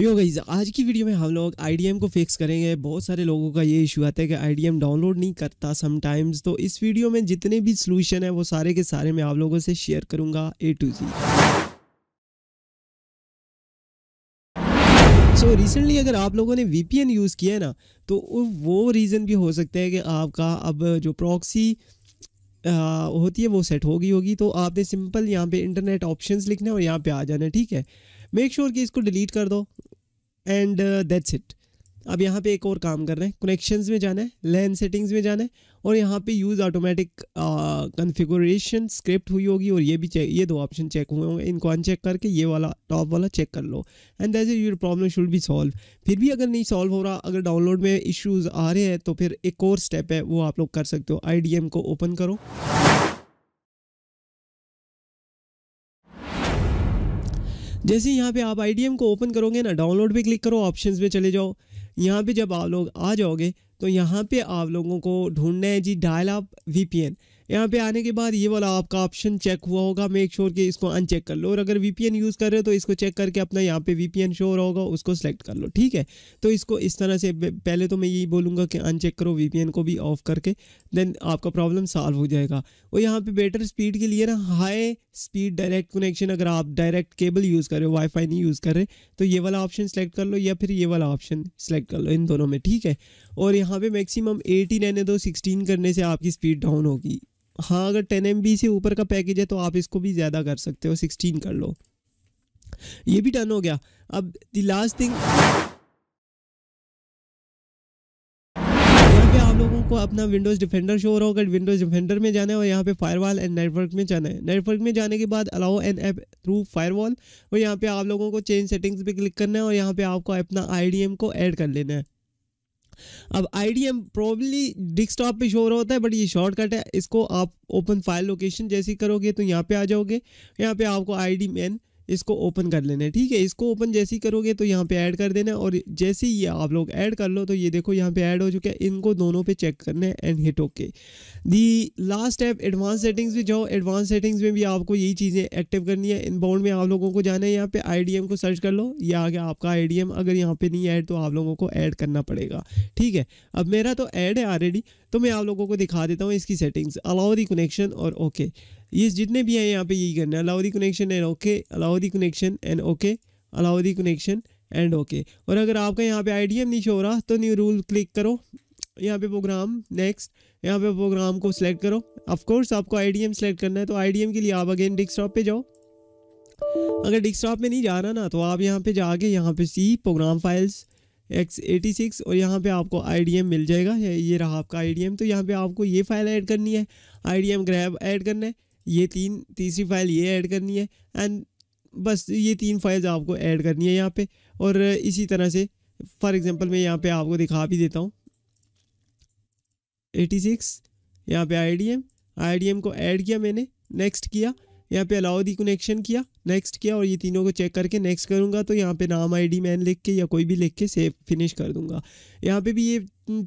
यो गई आज की वीडियो में हम लोग आई को फिक्स करेंगे बहुत सारे लोगों का ये इशू आता है कि आई डाउनलोड नहीं करता समटाइम्स तो इस वीडियो में जितने भी सोल्यूशन है वो सारे के सारे मैं आप लोगों से शेयर करूँगा ए टू जी सो रिसेंटली अगर आप लोगों ने वी यूज़ किया है ना तो वो रीज़न भी हो सकता है कि आपका अब जो प्रॉक्सी होती है वो सेट होगी होगी तो आपने सिंपल यहाँ पे इंटरनेट ऑप्शंस लिखना है और यहाँ पे आ जाना ठीक है मेक श्योर sure कि इसको डिलीट कर दो एंड दैट्स uh, इट अब यहाँ पे एक और काम कर रहे हैं कनेक्शंस में जाना है लैन सेटिंग्स में जाना है और यहाँ पे यूज़ ऑटोमेटिक कन्फिगोरेशन स्क्रिप्ट हुई होगी और ये भी चेक ये दो ऑप्शन चेक हुए होंगे इनको अनचेक करके ये वाला टॉप वाला चेक कर लो and that is your problem should be solve फिर भी अगर नहीं सॉल्व हो रहा अगर डाउनलोड में इश्यूज़ आ रहे हैं तो फिर एक और स्टेप है वो आप लोग कर सकते हो आई को ओपन करो जैसे यहाँ पे आप आई को ओपन करोगे ना डाउनलोड पे क्लिक करो ऑप्शंस में चले जाओ यहाँ पे जब आप लोग आ जाओगे तो यहाँ पे आप लोगों को ढूंढना है जी डायल आप वी यहाँ पे आने के बाद ये वाला आपका ऑप्शन चेक हुआ होगा मेक श्योर कि इसको अनचेक कर लो और अगर वीपीएन यूज़ कर रहे हो तो इसको चेक करके अपना यहाँ पे वीपीएन शो होगा उसको सेलेक्ट कर लो ठीक है तो इसको इस तरह से पहले तो मैं यही बोलूँगा कि अनचेक करो वीपीएन को भी ऑफ करके देन आपका प्रॉब्लम सॉल्व हो जाएगा और यहाँ पर बेटर स्पीड के लिए ना हाई स्पीड डायरेक्ट कनेक्शन अगर आप डायरेक्ट केबल यूज़ कर रहे हो वाईफाई नहीं यूज़ कर रहे तो ये वाला ऑप्शन सेलेक्ट कर लो या फिर ये वाला ऑप्शन सेलेक्ट कर लो इन दोनों में ठीक है और यहाँ पर मैक्सिमम एटीन रहने दो सिक्सटीन करने से आपकी स्पीड डाउन होगी हाँ अगर टेन एम से ऊपर का पैकेज है तो आप इसको भी ज़्यादा कर सकते हो सिक्सटीन कर लो ये भी डन हो गया अब द लास्ट थिंग को अपना विंडोज़ डिफेंडर शो हो रहा होगा विंडोज़ डिफेंडर में जाना है और यहाँ पे फायरवॉल एंड नेटवर्क में जाना है नेटवर्क में जाने के बाद allow an app through firewall और यहाँ पे आप लोगों को चेंज सेटिंग्स पे क्लिक करना है और यहाँ पे आपको अपना आई को ऐड कर लेना है अब I D M probably desktop पर शोर होता है बट ये शॉर्टकट है इसको आप ओपन फाइल लोकेशन जैसी करोगे तो यहाँ पे आ जाओगे यहाँ पे आपको आई डी एन इसको ओपन कर लेना है ठीक है इसको ओपन जैसे ही करोगे तो यहाँ पे ऐड कर देना और जैसे ही ये आप लोग ऐड कर लो तो ये देखो यहाँ पे ऐड हो चुका है इनको दोनों पे चेक करना है and hit okay the last step advance settings में जाओ एडवांस सेटिंग्स में भी आपको यही चीज़ें एक्टिव करनी है इन बाउंड में आप लोगों को जाना है यहाँ पे आई को सर्च कर लो या आगे गया आपका आई अगर यहाँ पे नहीं ऐड तो आप लोगों को ऐड करना पड़ेगा ठीक है अब मेरा तो ऐड है ऑलरेडी तो मैं आप लोगों को दिखा देता हूँ इसकी सेटिंग्स अलाउ दी कनेक्शन और ओके okay. ये जितने भी हैं यहाँ पे यही करना है allow the connection and okay allow the connection and okay allow the connection and okay और अगर आपका यहाँ पे आई नहीं शो रहा तो न्यू रूल क्लिक करो यहाँ पे प्रोग्राम नेक्स्ट यहाँ पे प्रोग्राम को सिलेक्ट करो ऑफकोर्स आपको आई डी सेलेक्ट करना है तो आई के लिए आप अगेन डिस्कटॉप पे जाओ अगर डिस्कटॉप में नहीं जा रहा ना तो आप यहाँ पे जाके यहाँ पे C program files x eighty six और यहाँ पे आपको आई मिल जाएगा ये रहा आपका आई तो यहाँ पे आपको ये फाइल ऐड करनी है आई डी ग्रैब ऐड करना है ये तीन तीसरी फाइल ये ऐड करनी है एंड बस ये तीन फाइल्स आपको ऐड करनी है यहाँ पे और इसी तरह से फॉर एग्जांपल मैं यहाँ पे आपको दिखा भी देता हूँ 86 सिक्स यहाँ पर आई को ऐड किया मैंने नेक्स्ट किया यहाँ पे अलाउ दी कनेक्शन किया नेक्स्ट किया और ये तीनों को चेक करके नेक्स्ट करूँगा तो यहाँ पे नाम आईडी मैन लिख के या कोई भी लिख के सेव फिनिश कर दूँगा यहाँ पे भी ये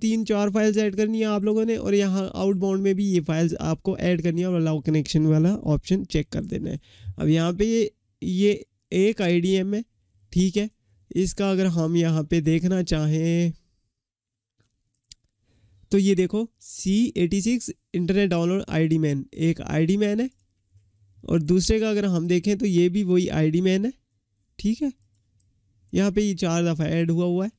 तीन चार फाइल्स ऐड करनी है आप लोगों ने और यहाँ आउट बाउंड में भी ये फाइल्स आपको ऐड करनी है और अलाउ कनेक्शन वाला ऑप्शन चेक कर देना है अब यहाँ पे ये ये एक आई है ठीक है इसका अगर हम यहाँ पर देखना चाहें तो ये देखो C eighty six internet download I D man एक आई डी मैन है और दूसरे का अगर हम देखें तो ये भी वही आईडी मैन है ठीक है यहाँ पे ये चार दफ़ा ऐड हुआ हुआ है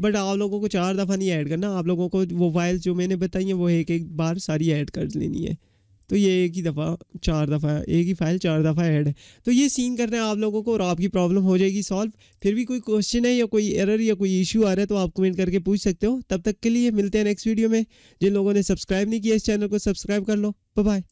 बट आप लोगों को चार दफ़ा नहीं ऐड करना आप लोगों को वो फाइल्स जो मैंने बताई हैं वो एक एक बार सारी ऐड कर लेनी है तो ये एक ही दफ़ा चार दफ़ा एक ही फाइल चार दफ़ा ऐड है तो ये सीन करना है आप लोगों को और आपकी प्रॉब्लम हो जाएगी सॉल्व फिर भी कोई क्वेश्चन है या कोई एरर या कोई इशू आ रहा है तो आप कमेंट करके पूछ सकते हो तब तक के लिए मिलते हैं नेक्स्ट वीडियो में जिन लोगों ने सब्सक्राइब नहीं किया इस चैनल को सब्सक्राइब कर लो बाय